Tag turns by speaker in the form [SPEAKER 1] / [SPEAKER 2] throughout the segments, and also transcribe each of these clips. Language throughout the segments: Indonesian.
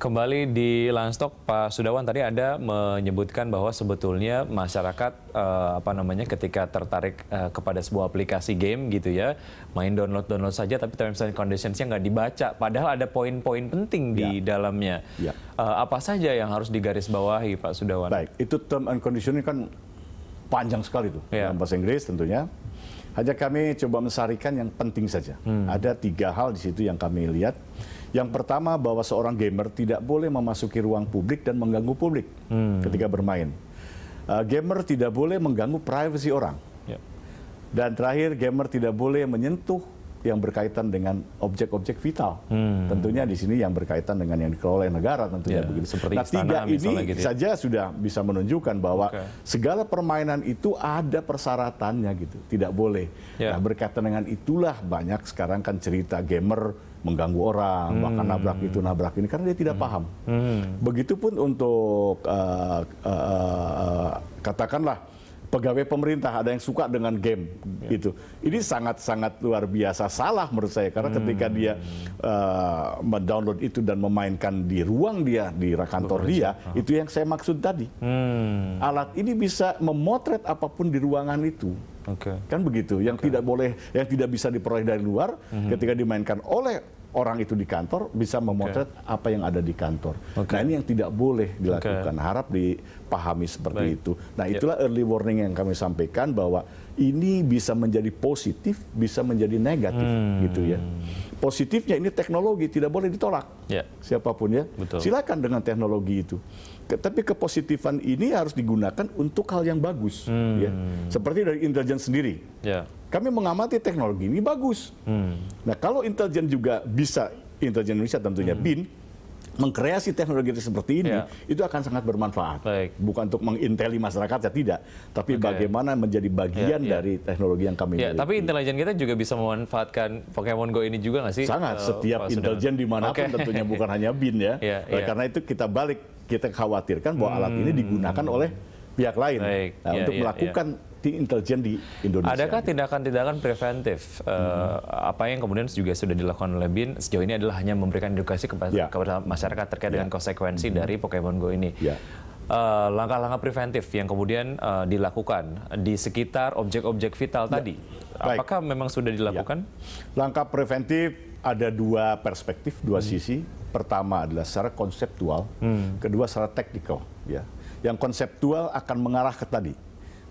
[SPEAKER 1] Kembali di Landstok, Pak Sudawan tadi ada menyebutkan bahwa sebetulnya masyarakat eh, apa namanya ketika tertarik eh, kepada sebuah aplikasi game gitu ya, main download-download saja tapi terms and conditionsnya nggak dibaca, padahal ada poin-poin penting di ya. dalamnya. Ya. Eh, apa saja yang harus digarisbawahi Pak
[SPEAKER 2] Sudawan? Baik, itu term and condition kan panjang sekali tuh ya. dalam bahasa Inggris tentunya hanya kami coba mensarikan yang penting saja. Hmm. Ada tiga hal di situ yang kami lihat. Yang pertama bahwa seorang gamer tidak boleh memasuki ruang publik dan mengganggu publik hmm. ketika bermain. Uh, gamer tidak boleh mengganggu privasi orang. Yep. Ya. Dan terakhir gamer tidak boleh menyentuh yang berkaitan dengan objek-objek vital. Hmm. Tentunya di sini yang berkaitan dengan yang dikelola negara tentunya yeah. begitu. Seperti nah, tiga ini gitu ya. saja sudah bisa menunjukkan bahwa okay. segala permainan itu ada persyaratannya gitu. Tidak boleh. Yeah. Nah, berkaitan dengan itulah banyak sekarang kan cerita gamer mengganggu orang, hmm. bahkan nabrak itu nabrak ini karena dia tidak hmm. paham. Hmm. Begitupun untuk uh, uh, uh, katakanlah pegawai pemerintah ada yang suka dengan game yeah. itu ini sangat-sangat luar biasa salah menurut saya karena hmm. ketika dia uh, mendownload itu dan memainkan di ruang dia di kantor dia oh. itu yang saya maksud tadi hmm. alat ini bisa memotret apapun di ruangan itu okay. kan begitu yang okay. tidak boleh yang tidak bisa diperoleh dari luar hmm. ketika dimainkan oleh orang itu di kantor bisa memotret okay. apa yang ada di kantor. Okay. Nah ini yang tidak boleh dilakukan. Okay. Harap dipahami seperti Baik. itu. Nah ya. itulah yep. early warning yang kami sampaikan bahwa ini bisa menjadi positif, bisa menjadi negatif, hmm. gitu ya. Positifnya ini teknologi tidak boleh ditolak, yeah. siapapun ya. Betul. Silakan dengan teknologi itu. tapi kepositifan ini harus digunakan untuk hal yang bagus, ya. hmm. ya. Seperti dari intelijen sendiri. Yeah. Kami mengamati teknologi ini bagus. Hmm. Nah kalau intelijen juga bisa, intelijen Indonesia tentunya hmm. BIN mengkreasi teknologi seperti ini, ya. itu akan sangat bermanfaat. Baik. Bukan untuk menginteli masyarakat ya tidak, tapi okay. bagaimana menjadi bagian ya, ya. dari teknologi yang kami ya, miliki.
[SPEAKER 1] Tapi intelijen kita juga bisa memanfaatkan Pokemon Go ini juga nggak sih? Sangat. setiap intelijen dimanapun okay. tentunya bukan
[SPEAKER 2] hanya bin ya. ya, ya. Karena itu kita balik kita khawatirkan bahwa hmm. alat ini hmm. digunakan oleh pihak lain Nah, ya, untuk ya, melakukan ya di intelijen di Indonesia. Adakah
[SPEAKER 1] tindakan-tindakan preventif mm hmm. apa yang kemudian juga sudah dilakukan oleh BIN sejauh ini adalah hanya memberikan edukasi kepada, ya. yeah. kepada masyarakat terkait yeah. dengan konsekuensi hmm. dari Pokemon Go ini. Yeah ya. langkah-langkah uh, preventif yang kemudian uh, dilakukan di sekitar objek-objek vital ya. tadi.
[SPEAKER 2] Baik. Apakah memang sudah dilakukan? Ya. Langkah preventif ada dua perspektif, dua hmm. sisi. Pertama adalah secara konseptual, hmm. kedua secara teknikal. Ya, yang konseptual akan mengarah ke tadi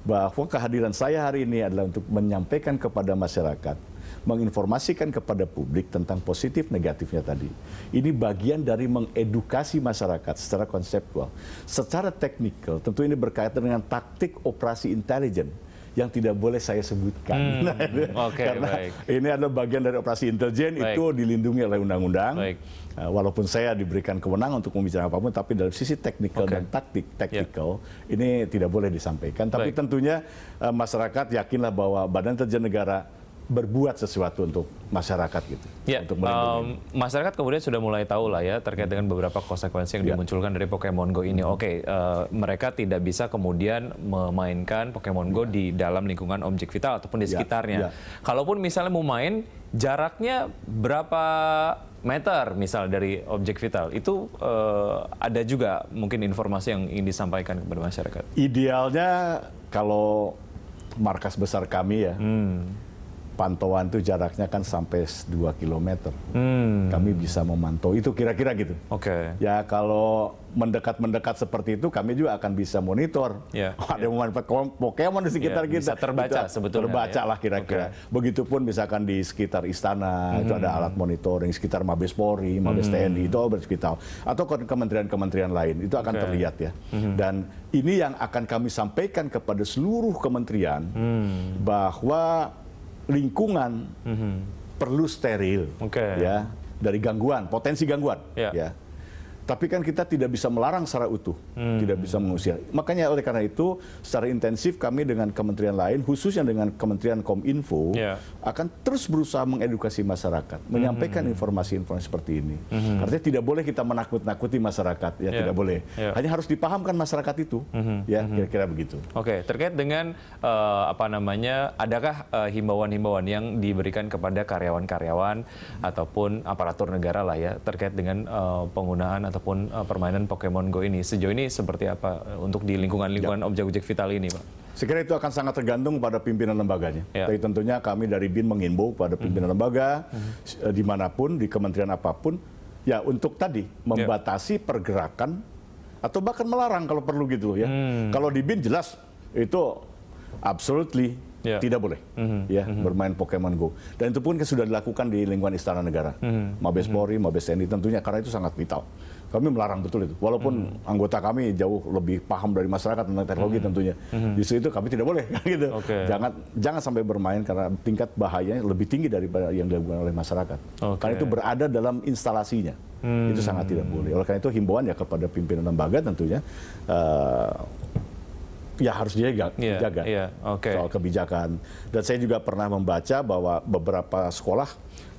[SPEAKER 2] bahwa kehadiran saya hari ini adalah untuk menyampaikan kepada masyarakat, menginformasikan kepada publik tentang positif negatifnya tadi. Ini bagian dari mengedukasi masyarakat secara konseptual. Secara teknikal, tentu ini berkaitan dengan taktik operasi intelijen yang tidak boleh saya sebutkan. Hmm. okay, karena baik. ini adalah bagian dari operasi intelijen itu dilindungi oleh undang-undang. Eh, walaupun saya diberikan kewenangan untuk membicarakan apapun, tapi dalam sisi teknikal okay. dan taktik ya. teknikal yeah. ini tidak boleh disampaikan. Tapi baik. tentunya eh, masyarakat yakinlah bahwa Badan Intelijen Negara berbuat sesuatu untuk masyarakat gitu.
[SPEAKER 1] Ya, untuk um, masyarakat kemudian sudah mulai tahu lah ya terkait dengan beberapa konsekuensi yang ya. dimunculkan dari Pokemon Go ini. Hmm. Oke, okay, uh, eh, mereka tidak bisa kemudian memainkan Pokemon Go ya. di dalam lingkungan objek vital ataupun di ya. sekitarnya. Ya. Kalaupun misalnya mau main, jaraknya berapa meter misal dari objek vital itu uh, ada juga mungkin informasi yang ingin disampaikan
[SPEAKER 2] kepada masyarakat. Idealnya kalau markas besar kami ya. Hmm pantauan itu jaraknya kan sampai 2 km. Hmm. Kami bisa memantau itu kira-kira gitu. Oke. Okay. Ya kalau mendekat-mendekat seperti itu kami juga akan bisa monitor. Yeah. ada yeah. manfaat Pokemon di sekitar yeah, kita. Bisa terbaca kita sebetulnya. Terbaca ya. lah kira-kira. Okay. Begitupun misalkan di sekitar istana hmm. itu ada hmm. alat monitoring sekitar Mabes Polri, Mabes hmm. TNI itu bersekitar atau kementerian-kementerian lain itu akan okay. terlihat ya. Hmm. Dan ini yang akan kami sampaikan kepada seluruh kementerian hmm. bahwa lingkungan mhm. perlu steril ya dari gangguan potensi gangguan ya, ya. Tapi kan kita tidak bisa melarang secara utuh, hmm. tidak bisa mengusir. Makanya oleh karena itu secara intensif kami dengan kementerian lain, khususnya dengan Kementerian Kominfo, yeah. akan terus berusaha mengedukasi masyarakat, menyampaikan hmm. informasi-informasi hmm. seperti ini. Hmm. Artinya tidak boleh kita menakut-nakuti masyarakat, ya yeah. tidak boleh. Yeah. Hanya harus dipahamkan masyarakat itu, hmm. ya hmm. kira-kira begitu.
[SPEAKER 1] Oke, okay. terkait dengan uh, apa namanya, adakah eh, himbauan-himbauan yang diberikan kepada karyawan-karyawan ataupun aparatur negara lah ya terkait dengan uh, penggunaan atau ataupun uh, permainan Pokemon Go ini sejauh ini seperti apa eh, untuk di lingkungan-lingkungan ya. objek-objek vital ini, Pak?
[SPEAKER 2] Saya itu akan sangat tergantung pada pimpinan lembaganya. Ya. Tapi tentunya kami dari BIN mengimbau pada hmm. pimpinan -hmm. lembaga eh, mm -hmm. dimanapun di kementerian apapun ya untuk tadi ya. membatasi yeah. pergerakan atau bahkan melarang kalau perlu gitu loh ya. Mm. Kalau di BIN jelas itu absolutely Ya. tidak boleh -hmm. ya -hmm. bermain Pokemon Go. Dan itu pun sudah dilakukan di lingkungan Istana Negara, mm -hmm. Mabes hmm. Polri, Mabes TNI tentunya karena itu sangat vital kami melarang betul itu. Walaupun hmm. anggota kami jauh lebih paham dari masyarakat tentang teknologi hmm. tentunya. Hmm. Justru itu kami tidak boleh gitu. Okay. Jangan jangan sampai bermain karena tingkat bahayanya lebih tinggi daripada yang dilakukan oleh masyarakat. Okay. Karena itu berada dalam instalasinya. Hmm. Itu sangat tidak hmm. boleh. Oleh karena itu himbauan ya kepada pimpinan lembaga tentunya uh, ya harus dijaga, yeah, dijaga yeah, okay. soal kebijakan. Dan saya juga pernah membaca bahwa beberapa sekolah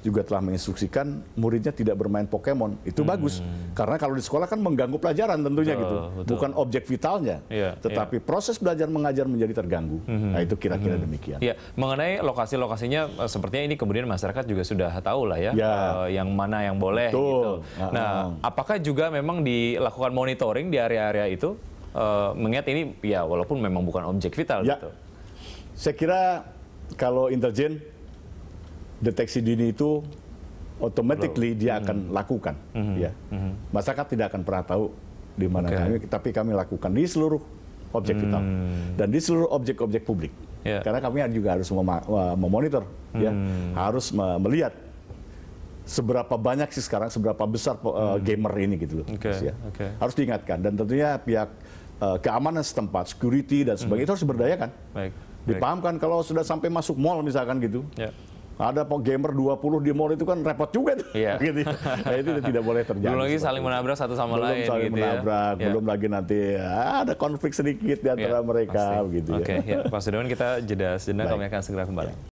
[SPEAKER 2] juga telah menginstruksikan muridnya tidak bermain Pokemon. Itu hmm. bagus karena kalau di sekolah kan mengganggu pelajaran tentunya betul, gitu. Betul. Bukan objek vitalnya, ya, tetapi ya. proses belajar mengajar menjadi terganggu. Hmm. Nah, itu kira-kira hmm. demikian.
[SPEAKER 1] Ya, mengenai lokasi-lokasinya eh, sepertinya ini kemudian masyarakat juga sudah tahu lah ya, ya. Uh, yang mana yang boleh gitu. Nah, uh. apakah juga memang dilakukan monitoring di area-area itu? Uh, mengingat ini ya walaupun memang bukan objek vital ya. gitu.
[SPEAKER 2] Saya kira kalau intelijen deteksi dini itu automatically Bro. dia akan mm -hmm. lakukan mm -hmm. ya. Mm -hmm. Masyarakat tidak akan pernah tahu di mana okay. kami tapi kami lakukan di seluruh objek hmm. vital dan di seluruh objek-objek publik. Yeah. Karena kami juga harus mem memonitor ya. hmm. ya, harus melihat seberapa banyak sih sekarang seberapa besar mm hmm. gamer ini gitu loh. Okay. Ya. Okay. Harus diingatkan dan tentunya pihak uh, keamanan setempat, security dan hmm. sebagainya hmm. itu harus diberdayakan. Baik. Dipahamkan kalau sudah sampai masuk mall misalkan gitu. Yeah ada gamer 20 di mall itu kan repot juga tuh. Yeah. gitu. Nah, itu tidak boleh terjadi. Belum lagi saling menabrak satu sama belum lain. Belum saling gitu ya. menabrak, ya. belum lagi nanti ah, ada konflik sedikit di iya, antara yeah, mereka. Pasti. Gitu okay. ya. Iya. Pak Sudirman kita jeda sejenak, kami akan segera kembali.